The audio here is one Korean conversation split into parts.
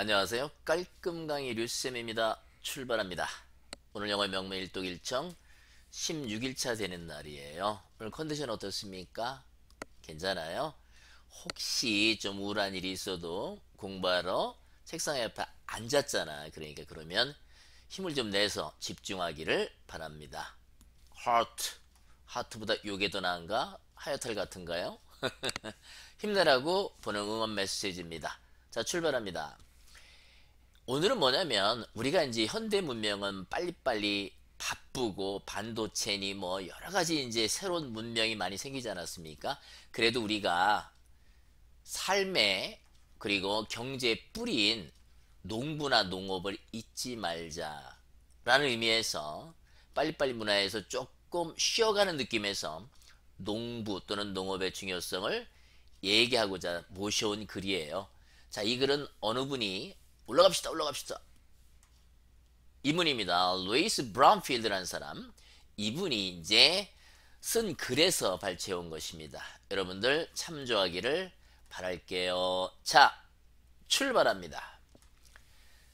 안녕하세요. 깔끔 강의 류쌤입니다. 출발합니다. 오늘 영어 명매 1독 1청 16일차 되는 날이에요. 오늘 컨디션 어떻습니까? 괜찮아요? 혹시 좀 우울한 일이 있어도 공부하러 책상 옆에 앉았잖아. 그러니까 그러면 힘을 좀 내서 집중하기를 바랍니다. h e 하트보다 요게 더 나은가? 하여탈 같은가요? 힘내라고 보는 응원 메시지입니다. 자, 출발합니다. 오늘은 뭐냐면 우리가 이제 현대 문명은 빨리빨리 바쁘고 반도체니 뭐 여러 가지 이제 새로운 문명이 많이 생기지 않았습니까? 그래도 우리가 삶의 그리고 경제 뿌리인 농부나 농업을 잊지 말자라는 의미에서 빨리빨리 문화에서 조금 쉬어가는 느낌에서 농부 또는 농업의 중요성을 얘기하고자 모셔온 글이에요. 자, 이 글은 어느 분이 올라갑시다 올라갑시다. 이분입니다. 루이스 브라운필드라는 사람 이분이 이제 쓴 글에서 발췌온 것입니다. 여러분들 참조하기를 바랄게요. 자 출발합니다.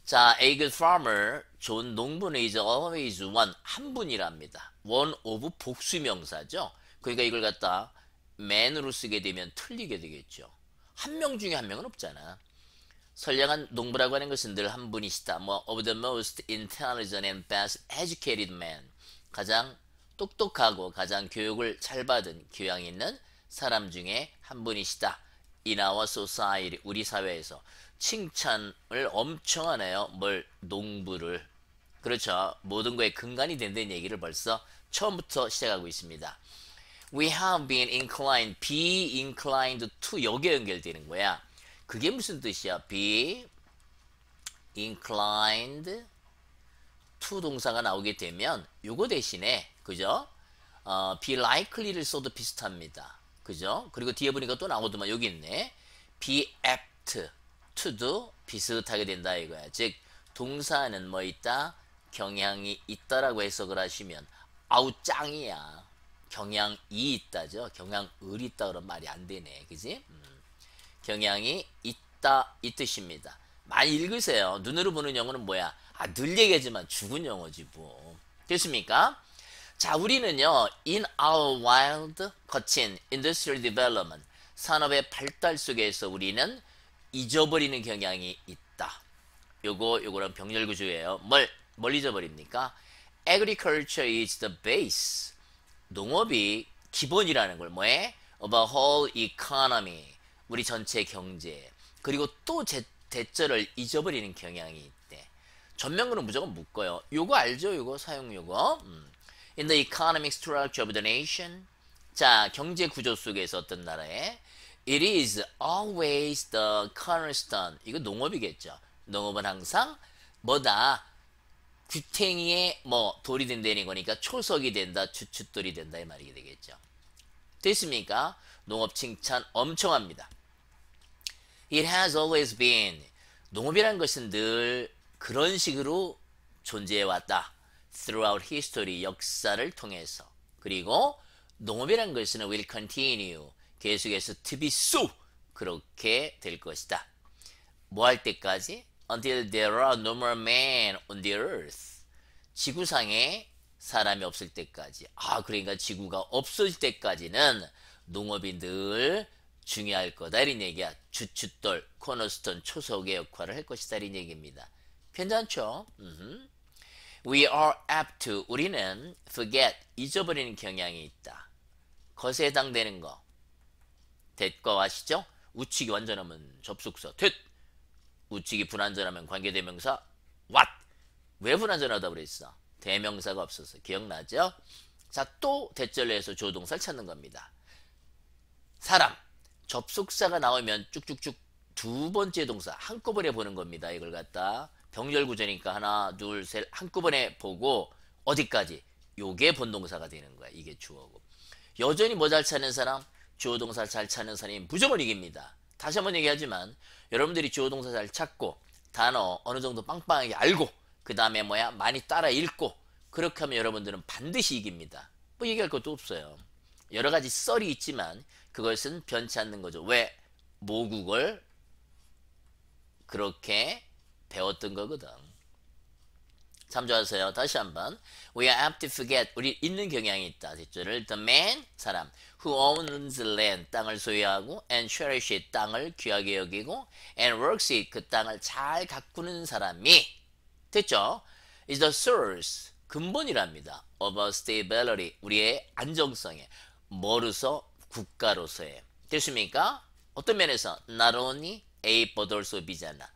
자, a good farmer, 존 농부는 is always one, 한 분이랍니다. one of 복수명사죠. 그러니까 이걸 갖다 man으로 쓰게 되면 틀리게 되겠죠. 한 명 중에 한 명은 없잖아. 선량한 농부라고 하는 것은 늘 한 분이시다. 뭐 of the most intelligent and best educated man. 가장 똑똑하고 가장 교육을 잘 받은 교양 있는 사람 중에 한 분이시다. In our society, 우리 사회에서 칭찬을 엄청 하네요. 뭘 농부를. 그렇죠. 모든 거에 근간이 된다는 얘기를 벌써 처음부터 시작하고 있습니다. We have been inclined, be inclined to 여기에 연결되는 거야. 그게 무슨 뜻이야? be inclined to 동사가 나오게 되면 요거 대신에 그죠? 어, be likely를 써도 비슷합니다. 그죠? 그리고 뒤에 보니까 또 나오더만 여기 있네. be apt to도 비슷하게 된다 이거야. 즉 동사는 뭐 있다? 경향이 있다라고 해석을 하시면 아우 짱이야. 경향이 있다죠. 경향을 있다 그런 말이 안 되네. 그지? 음. 경향이 있다 이 뜻입니다. 많이 읽으세요. 눈으로 보는 영어는 뭐야? 아, 늘 얘기하지만 죽은 영어지 뭐. 됐습니까? 자, 우리는요. In our wild 거친 industrial development 산업의 발달 속에서 우리는 잊어버리는 경향이 있다. 요거 요거랑 병렬 구조예요. 뭘, 뭘 잊어버립니까? Agriculture is the base. 농업이 기본이라는 걸 뭐해? Of a whole economy. 우리 전체 경제 그리고 또 제, 대절을 잊어버리는 경향이 있대. 전면구는 무조건 묶어요. 요거 알죠? 요거 사용요거. 음. In the economic structure of the nation. 자, 경제 구조 속에서 어떤 나라에 It is always the cornerstone. 이거 농업이겠죠. 농업은 항상 뭐다? 규탱이에 뭐 돌이 된다는 거니까 초석이 된다, 추춧돌이 된다 이 말이 되겠죠. 됐습니까? 농업 칭찬 엄청 합니다. It has always been. 농업이란 것은 늘 그런 식으로 존재해왔다. Throughout history, 역사를 통해서. 그리고 농업이란 것은 will continue. 계속해서 to be so. 그렇게 될 것이다. 뭐 할 때까지? Until there are no more men on the earth. 지구상에 사람이 없을 때까지. 아, 그러니까 지구가 없어질 때까지는 농업이 늘 중요할 거다 이런 얘기야. 주춧돌, 코너스톤, 초석의 역할을 할 것이다 이런 얘기입니다. 괜찮죠? We are apt to 우리는 forget 잊어버리는 경향이 있다. 것에 해당되는 거. 됐과 아시죠? 우측이 완전하면 접속사 됐. 우측이 불완전하면 관계대명사 what. 왜 불완전하다 그랬어? 대명사가 없어서 기억나죠? 자 또 대절로 해서 조동사를 찾는 겁니다. 사람 접속사가 나오면 쭉쭉쭉 두 번째 동사 한꺼번에 보는 겁니다. 이걸 갖다 병렬 구조니까 하나 둘 셋 한꺼번에 보고 어디까지 요게 본동사가 되는 거야. 이게 주어고 여전히 뭐 잘 찾는 사람? 주어 동사 잘 찾는 사람이 무조건 이깁니다. 다시 한번 얘기하지만 여러분들이 주어 동사 잘 찾고 단어 어느 정도 빵빵하게 알고 그 다음에 뭐야 많이 따라 읽고 그렇게 하면 여러분들은 반드시 이깁니다. 뭐 얘기할 것도 없어요. 여러 가지 썰이 있지만 그것은 변치 않는 거죠. 왜? 모국을 그렇게 배웠던 거거든. 참조하세요. 다시 한번. We are apt to forget. 우리 있는 경향이 있다. 뒷줄을 The man, 사람. Who owns land, 땅을 소유하고 And cherish it, 땅을 귀하게 여기고 And works it, 그 땅을 잘 가꾸는 사람이 됐죠? Is the source, 근본이랍니다. Of our stability, 우리의 안정성에. 뭐로서? 국가로서의 됐습니까? 어떤 면에서 나로니 에이 버돌소비잖아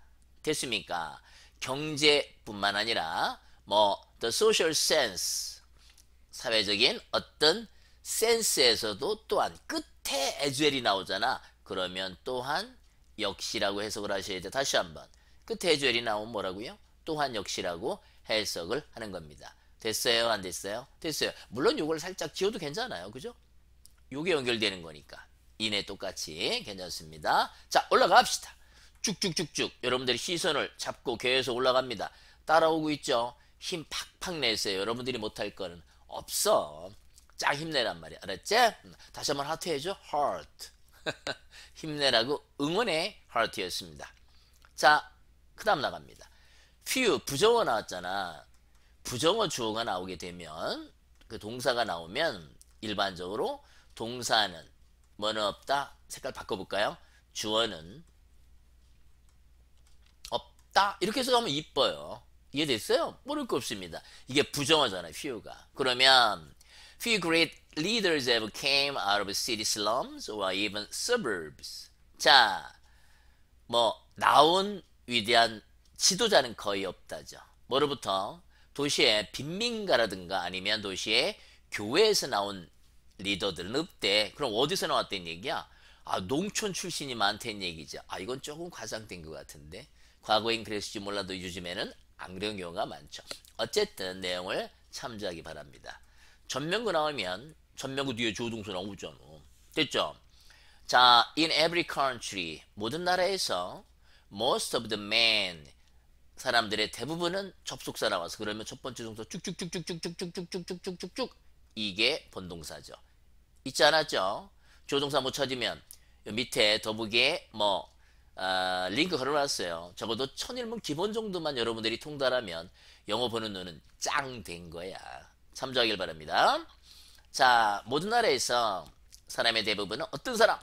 됐습니까? 경제뿐만 아니라 뭐 the social sense 사회적인 어떤 센스에서도 또한 끝에 에주엘이 나오잖아. 그러면 또한 역시라고 해석을 하셔야 돼. 다시 한번. 끝에 에주엘이 나오면 뭐라고요? 또한 역시라고 해석을 하는 겁니다. 됐어요? 안 됐어요? 됐어요. 물론 이걸 살짝 지워도 괜찮아요. 그죠? 요게 연결되는 거니까. 이내 똑같이 괜찮습니다. 자 올라갑시다. 쭉쭉쭉쭉 여러분들이 시선을 잡고 계속 올라갑니다. 따라오고 있죠. 힘 팍팍 내세요. 여러분들이 못할 거는 없어. 쫙 힘내란 말이야. 알았지? 음, 다시 한번 하트 해줘. h e 힘내라고 응원해. 하트였습니다 자, 그 다음 나갑니다. 퓨 부정어 나왔잖아. 부정어 주어가 나오게 되면, 그 동사가 나오면 일반적으로 동사는 뭐는 없다? 색깔 바꿔볼까요? 주어는 없다? 이렇게 해서 하면 이뻐요. 이해됐어요? 모를 거 없습니다. 이게 부정어잖아요. few가. 그러면 few great leaders have came out of city slums or even suburbs. 자, 뭐 나온 위대한 지도자는 거의 없다죠. 뭐로부터? 도시의 빈민가라든가 아니면 도시의 교회에서 나온 리더들은 없대. 그럼 어디서 나왔던 얘기야? 아 농촌 출신이 많다는 얘기죠. 아 이건 조금 과장된 것 같은데. 과거엔 그랬을지 몰라도 요즘에는 안 그런 경우가 많죠. 어쨌든 내용을 참조하기 바랍니다. 전명구 나오면 전명구 뒤에 조동수 나오잖아. 뭐. 됐죠? 자, in every country, 모든 나라에서 most of the men, 사람들의 대부분은 접속사 나와서 그러면 첫 번째 동사 쭉쭉쭉쭉쭉쭉쭉쭉쭉쭉쭉 이게 본동사죠 있지 않았죠? 조종사못 찾으면 밑에 더보기에 뭐 아, 링크 걸어놨어요. 적어도 천일문 기본 정도만 여러분들이 통달하면 영어 보는 눈은 짱 된 거야. 참조하길 바랍니다. 자, 모든 나라에서 사람의 대부분은 어떤 사람?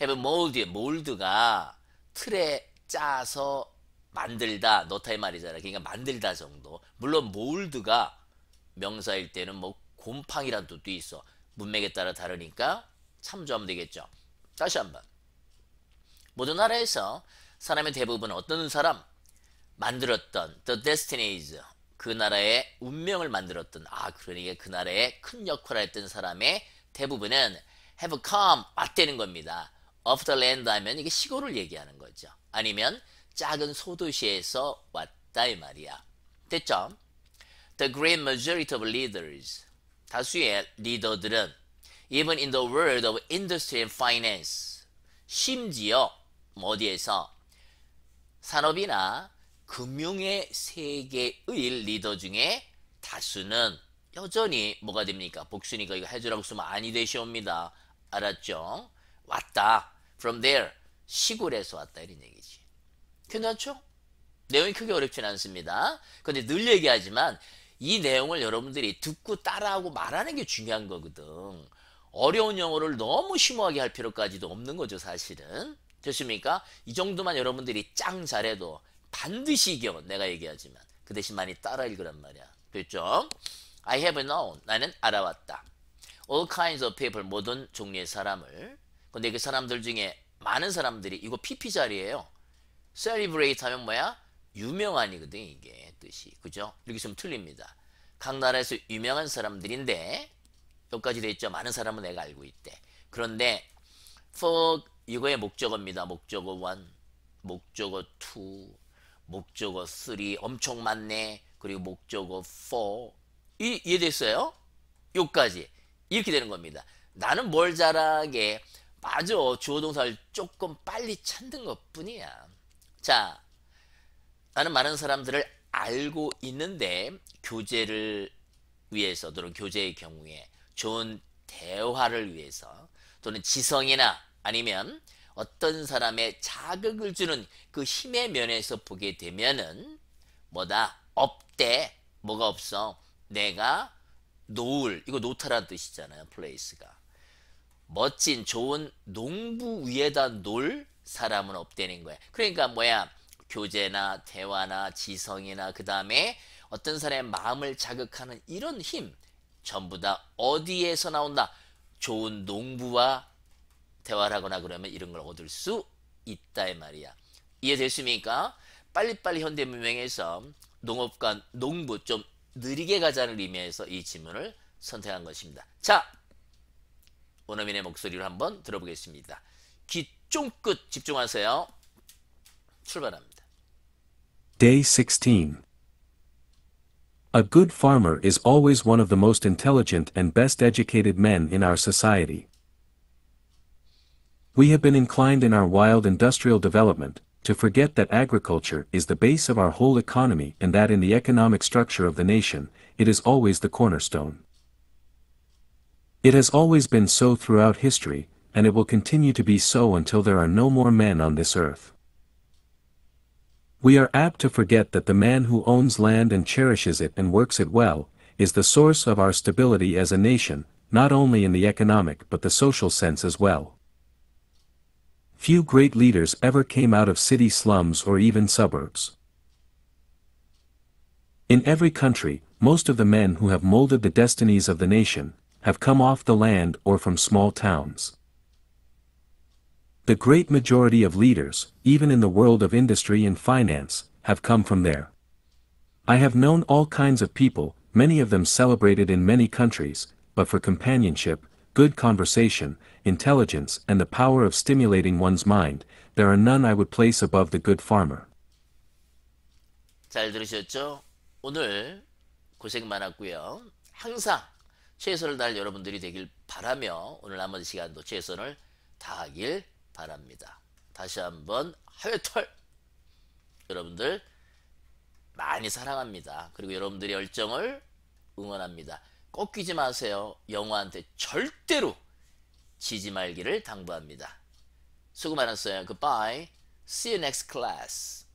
have m o l 가 틀에 짜서 만들다, 노타의 말이잖아. 그러니까 만들다 정도. 물론 몰드가 명사일 때는 뭐 곰팡이란 뜻도 있어. 문맥에 따라 다르니까 참조하면 되겠죠. 다시 한번. 모든 나라에서 사람의 대부분 어떤 사람 만들었던 The Destinies 그 나라의 운명을 만들었던 아 그러니까 그 나라의 큰 역할을 했던 사람의 대부분은 have come 왔다는 겁니다. of the land 하면 이게 시골을 얘기하는 거죠. 아니면 작은 소도시에서 왔다 이 말이야. 됐죠? The great majority of leaders 다수의 리더들은 even in the world of industry and finance 심지어 어디에서 산업이나 금융의 세계의 리더 중에 다수는 여전히 뭐가 됩니까? 복수니까 이거 해주라고 쓰면 아니 되시옵니다. 알았죠? 왔다. From there. 시골에서 왔다. 이런 얘기지. 괜찮죠? 내용이 크게 어렵진 않습니다. 근데 늘 얘기하지만 이 내용을 여러분들이 듣고 따라하고 말하는 게 중요한 거거든. 어려운 영어를 너무 심오하게 할 필요까지도 없는 거죠 사실은. 됐습니까? 이 정도만 여러분들이 짱 잘해도 반드시 이겨 내가 얘기하지만 그 대신 많이 따라 읽으란 말이야. 됐죠? I have known. 나는 알아왔다. All kinds of people. 모든 종류의 사람을. 근데 그 사람들 중에 많은 사람들이 이거 PP 자리예요. Celebrate 하면 뭐야? 유명한이거든 이게 뜻이 그죠? 이렇게 좀 틀립니다. 각 나라에서 유명한 사람들인데 여기까지 돼 있죠. 많은 사람은 내가 알고 있대. 그런데 for 이거의 목적어입니다. 목적어 1, 목적어 2, 목적어 3 엄청 많네. 그리고 목적어 4 이, 이해됐어요? 요까지 이렇게 되는 겁니다. 나는 뭘 잘하게 맞아 주어동사를 조금 빨리 찾는 것뿐이야. 자 나는 많은 사람들을 알고 있는데 교제를 위해서 또는 교제의 경우에 좋은 대화를 위해서 또는 지성이나 아니면 어떤 사람의 자극을 주는 그 힘의 면에서 보게 되면은 뭐다 업대 뭐가 없어 내가 노을 이거 노타란 뜻이잖아요 플레이스가 멋진 좋은 농부 위에다 놀 사람은 없대는 거야 그러니까 뭐야 교제나 대화나 지성이나 그 다음에 어떤 사람의 마음을 자극하는 이런 힘 전부 다 어디에서 나온다? 좋은 농부와 대화를 하거나 그러면 이런 걸 얻을 수 있다 이 말이야. 이해됐습니까? 빨리빨리 현대 문명에서 농업과 농부 좀 느리게 가자는 의미에서 이질문을 선택한 것입니다. 자, 원어민의 목소리를 한번 들어보겠습니다. 귀 쫑긋 집중하세요. 출발합니다. Day 16. A good farmer is always one of the most intelligent and best educated men in our society. We have been inclined in our wild industrial development to forget that agriculture is the base of our whole economy and that in the economic structure of the nation, it is always the cornerstone. It has always been so throughout history, and it will continue to be so until there are no more men on this earth. We are apt to forget that the man who owns land and cherishes it and works it well, is the source of our stability as a nation, not only in the economic but the social sense as well. Few great leaders ever came out of city slums or even suburbs. In every country, most of the men who have molded the destinies of the nation, have come off the land or from small towns. The great majority of leaders, even in the world of industry and finance, have come from there. I have known all kinds of people, many of them celebrated in many countries, but for companionship, good conversation, intelligence and the power of stimulating one's mind, there are none I would place above the good farmer. 잘 들으셨죠? 오늘 고생 많았고요. 항상 최선을 다할 여러분들이 되길 바라며 오늘 나머지 시간도 최선을 다하길 바랍니다. 다시 한번 하회털 여러분들 많이 사랑합니다. 그리고 여러분들의 열정을 응원합니다. 꺾이지 마세요. 영화한테 절대로 지지 말기를 당부합니다. 수고 많았어요. Goodbye. See you next class.